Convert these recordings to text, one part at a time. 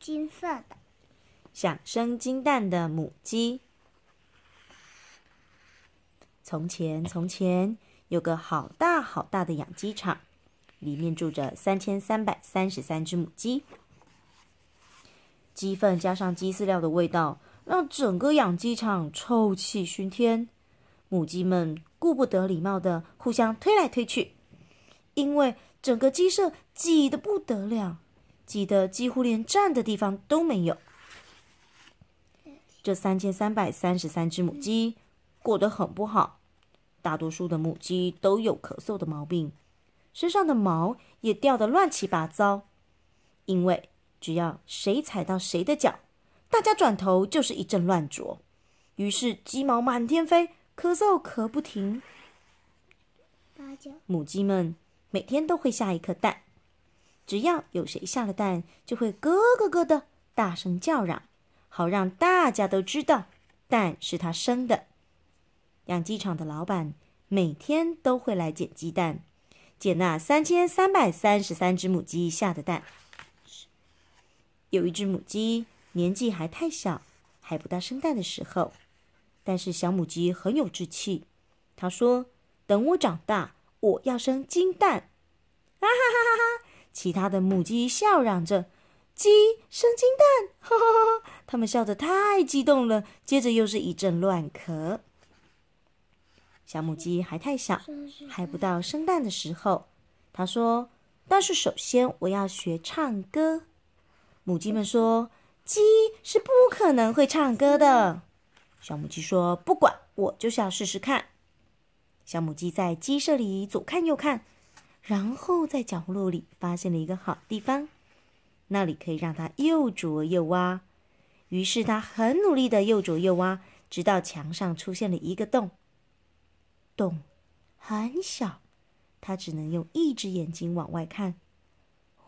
金色的，想生金蛋的母鸡。从前，从前有个好大好大的养鸡场，里面住着三千三百三十三只母鸡。鸡粪加上鸡饲料的味道，让整个养鸡场臭气熏天。母鸡们顾不得礼貌的互相推来推去，因为整个鸡舍挤得不得了。挤得几乎连站的地方都没有。这三千三百三十三只母鸡过得很不好，大多数的母鸡都有咳嗽的毛病，身上的毛也掉得乱七八糟。因为只要谁踩到谁的脚，大家转头就是一阵乱啄，于是鸡毛满天飞，咳嗽咳不停。母鸡们每天都会下一颗蛋。只要有谁下了蛋，就会咯咯咯的大声叫嚷，好让大家都知道蛋是他生的。养鸡场的老板每天都会来捡鸡蛋，捡那三千三百三十三只母鸡下的蛋。有一只母鸡年纪还太小，还不到生蛋的时候，但是小母鸡很有志气，它说：“等我长大，我要生金蛋。”啊哈哈哈哈！其他的母鸡笑嚷着：“鸡生金蛋。”他们笑得太激动了，接着又是一阵乱咳。小母鸡还太小，还不到生蛋的时候。它说：“但是首先我要学唱歌。”母鸡们说：“鸡是不可能会唱歌的。”小母鸡说：“不管，我就是要试试看。”小母鸡在鸡舍里左看右看。然后在角落里发现了一个好地方，那里可以让它又啄又挖。于是它很努力的又啄又挖，直到墙上出现了一个洞。洞很小，它只能用一只眼睛往外看。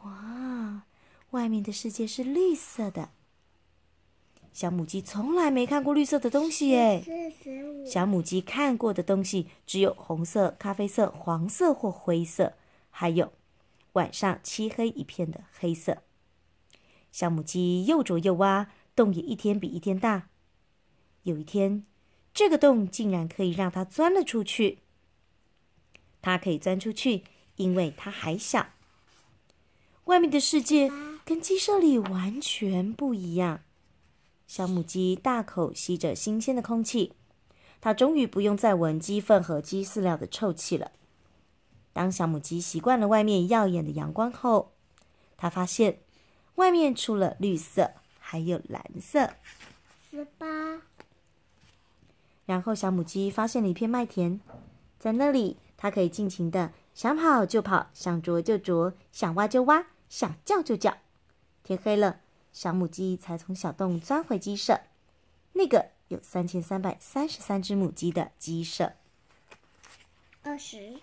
哇，外面的世界是绿色的。小母鸡从来没看过绿色的东西诶。小母鸡看过的东西只有红色、咖啡色、黄色或灰色。还有，晚上漆黑一片的黑色。小母鸡又啄又挖，洞也一天比一天大。有一天，这个洞竟然可以让它钻了出去。它可以钻出去，因为它还小。外面的世界跟鸡舍里完全不一样。小母鸡大口吸着新鲜的空气，它终于不用再闻鸡粪和鸡饲料的臭气了。当小母鸡习惯了外面耀眼的阳光后，它发现外面除了绿色，还有蓝色。十八。然后小母鸡发现了一片麦田，在那里它可以尽情的想跑就跑，想啄就啄，想挖就挖，想叫就叫。天黑了，小母鸡才从小洞钻回鸡舍，那个有三千三百三十三只母鸡的鸡舍。二十。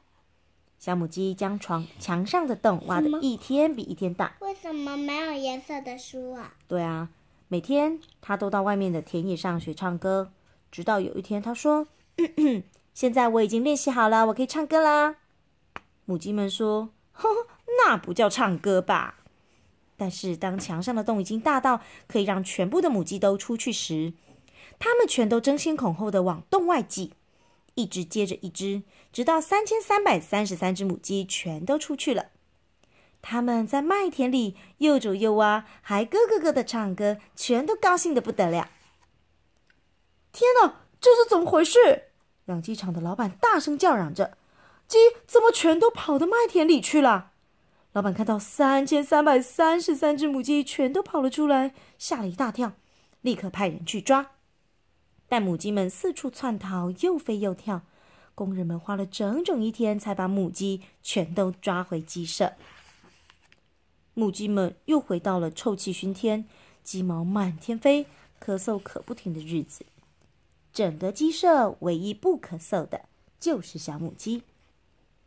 小母鸡将床墙上的洞挖得一天比一天大。为什么没有颜色的书啊？对啊，每天它都到外面的田野上学唱歌，直到有一天，它说：“现在我已经练习好了，我可以唱歌啦。”母鸡们说：“呵呵，那不叫唱歌吧？”但是当墙上的洞已经大到可以让全部的母鸡都出去时，它们全都争先恐后地往洞外挤。一只接着一只，直到三千三百三十三只母鸡全都出去了。它们在麦田里又走又挖，还咯咯咯的唱歌，全都高兴的不得了。天哪，这是怎么回事？养鸡场的老板大声叫嚷着：“鸡怎么全都跑到麦田里去了？”老板看到三千三百三十三只母鸡全都跑了出来，吓了一大跳，立刻派人去抓。但母鸡们四处窜逃，又飞又跳。工人们花了整整一天，才把母鸡全都抓回鸡舍。母鸡们又回到了臭气熏天、鸡毛满天飞、咳嗽可不停的日子。整个鸡舍唯一不咳嗽的，就是小母鸡。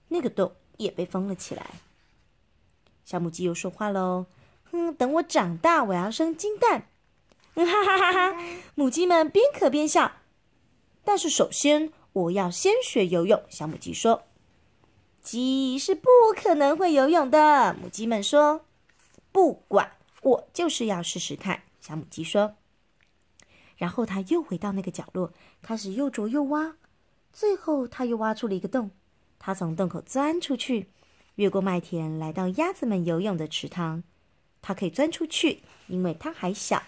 那个洞也被封了起来。小母鸡又说话喽：“哼，等我长大，我要生金蛋。”哈哈哈哈哈！母鸡们边咳边笑。但是首先，我要先学游泳。小母鸡说：“鸡是不可能会游泳的。”母鸡们说：“不管，我就是要试试看。”小母鸡说。然后它又回到那个角落，开始又啄又挖。最后，它又挖出了一个洞。它从洞口钻出去，越过麦田，来到鸭子们游泳的池塘。它可以钻出去，因为它还小。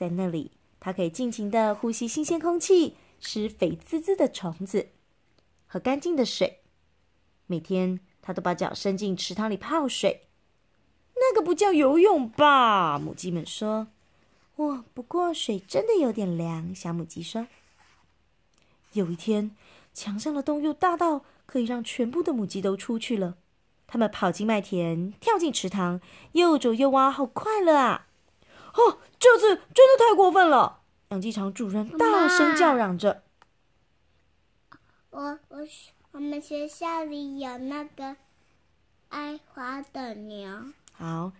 在那里，它可以尽情的呼吸新鲜空气，吃肥滋滋的虫子和干净的水。每天，它都把脚伸进池塘里泡水。那个不叫游泳吧？母鸡们说。哇，不过水真的有点凉。小母鸡说。有一天，墙上的洞又大到可以让全部的母鸡都出去了。它们跑进麦田，跳进池塘，又走又挖，好快乐啊！哦，这次真的太过分了！养鸡场主人大声叫嚷着。我我我们学校里有那个爱花的牛。好，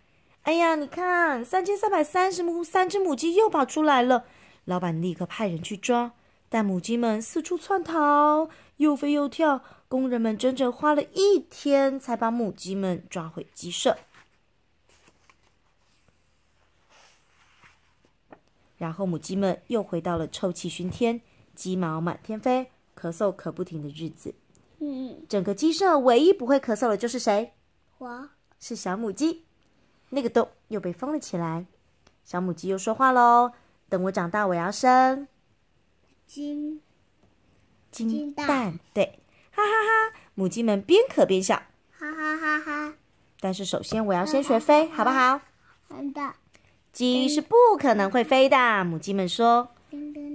哎呀，你看，三千三百三十母三只母鸡又跑出来了。老板立刻派人去抓，但母鸡们四处窜逃，又飞又跳。工人们整整花了一天才把母鸡们抓回鸡舍。然后母鸡们又回到了臭气熏天、鸡毛满天飞、咳嗽咳不停的日子。嗯嗯。整个鸡舍唯一不会咳嗽的就是谁？我。是小母鸡。那个洞又被封了起来。小母鸡又说话喽：“等我长大，我要生金金蛋。”对，哈哈哈！母鸡们边咳边笑。哈哈哈哈。但是首先我要先学飞，好不好？好的。鸡是不可能会飞的，母鸡们说：“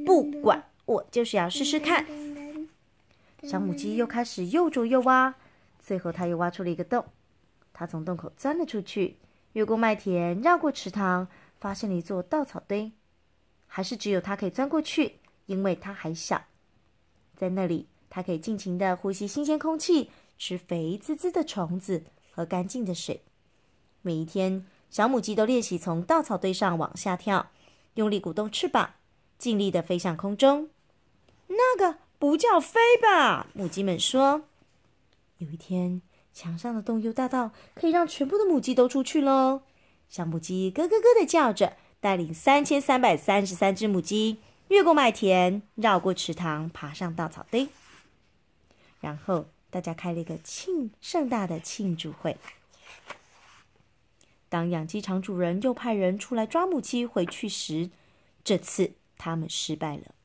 不管，我就是要试试看。”小母鸡又开始又啄又挖，最后它又挖出了一个洞。它从洞口钻了出去，越过麦田，绕过池塘，发现了一座稻草堆。还是只有它可以钻过去，因为它还小。在那里，它可以尽情地呼吸新鲜空气，吃肥滋滋的虫子和干净的水。每一天。小母鸡都练习从稻草堆上往下跳，用力鼓动翅膀，尽力地飞向空中。那个不叫飞吧？母鸡们说。有一天，墙上的洞又大到可以让全部的母鸡都出去喽。小母鸡咯咯咯地叫着，带领三千三百三十三只母鸡越过麦田，绕过池塘，爬上稻草堆，然后大家开了一个庆盛大的庆祝会。当养鸡场主人又派人出来抓母鸡回去时，这次他们失败了，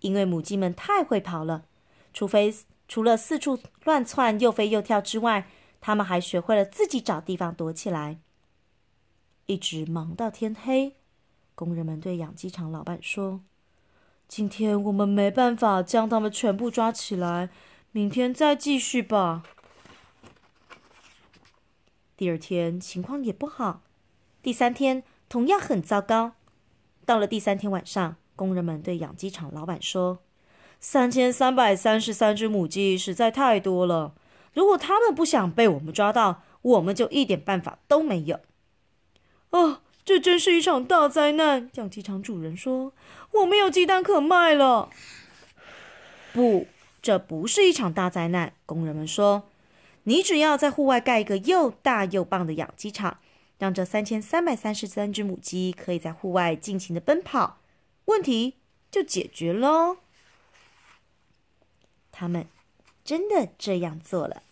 因为母鸡们太会跑了。除非除了四处乱窜、又飞又跳之外，他们还学会了自己找地方躲起来。一直忙到天黑，工人们对养鸡场老板说：“今天我们没办法将它们全部抓起来，明天再继续吧。”第二天情况也不好，第三天同样很糟糕。到了第三天晚上，工人们对养鸡场老板说：“三千三百三十三只母鸡实在太多了，如果他们不想被我们抓到，我们就一点办法都没有。”啊，这真是一场大灾难！养鸡场主人说：“我没有鸡蛋可卖了。”不，这不是一场大灾难，工人们说。你只要在户外盖一个又大又棒的养鸡场，让这三千三百三十三只母鸡可以在户外尽情的奔跑，问题就解决喽。他们真的这样做了。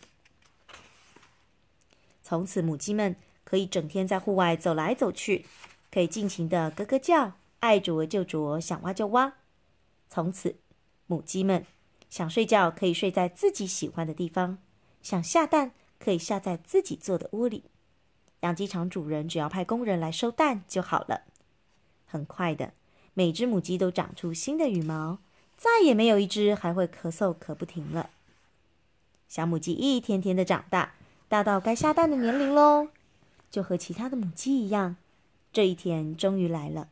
从此，母鸡们可以整天在户外走来走去，可以尽情的咯咯叫，爱啄就啄，想挖就挖。从此，母鸡们想睡觉可以睡在自己喜欢的地方。想下蛋，可以下在自己做的窝里。养鸡场主人只要派工人来收蛋就好了。很快的，每只母鸡都长出新的羽毛，再也没有一只还会咳嗽咳不停了。小母鸡一天天的长大，大到该下蛋的年龄喽。就和其他的母鸡一样，这一天终于来了。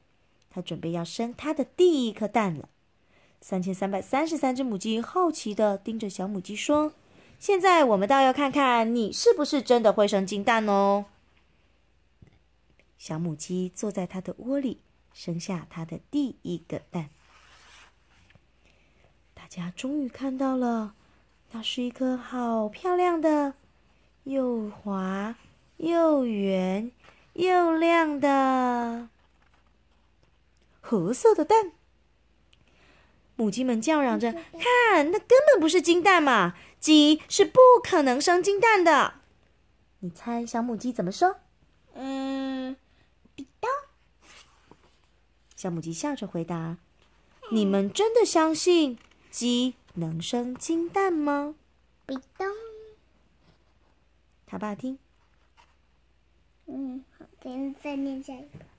它准备要生它的第一颗蛋了。三千三百三十三只母鸡好奇的盯着小母鸡说。现在我们倒要看看你是不是真的会生金蛋哦！小母鸡坐在它的窝里，生下它的第一个蛋。大家终于看到了，那是一颗好漂亮的、又滑又圆又亮的褐色的蛋。母鸡们叫嚷着：“看，那根本不是金蛋嘛！鸡是不可能生金蛋的。”你猜小母鸡怎么说？嗯，比刀。小母鸡笑着回答：“你们真的相信鸡能生金蛋吗？”比咚。他爸听。嗯，好，等再念下一个。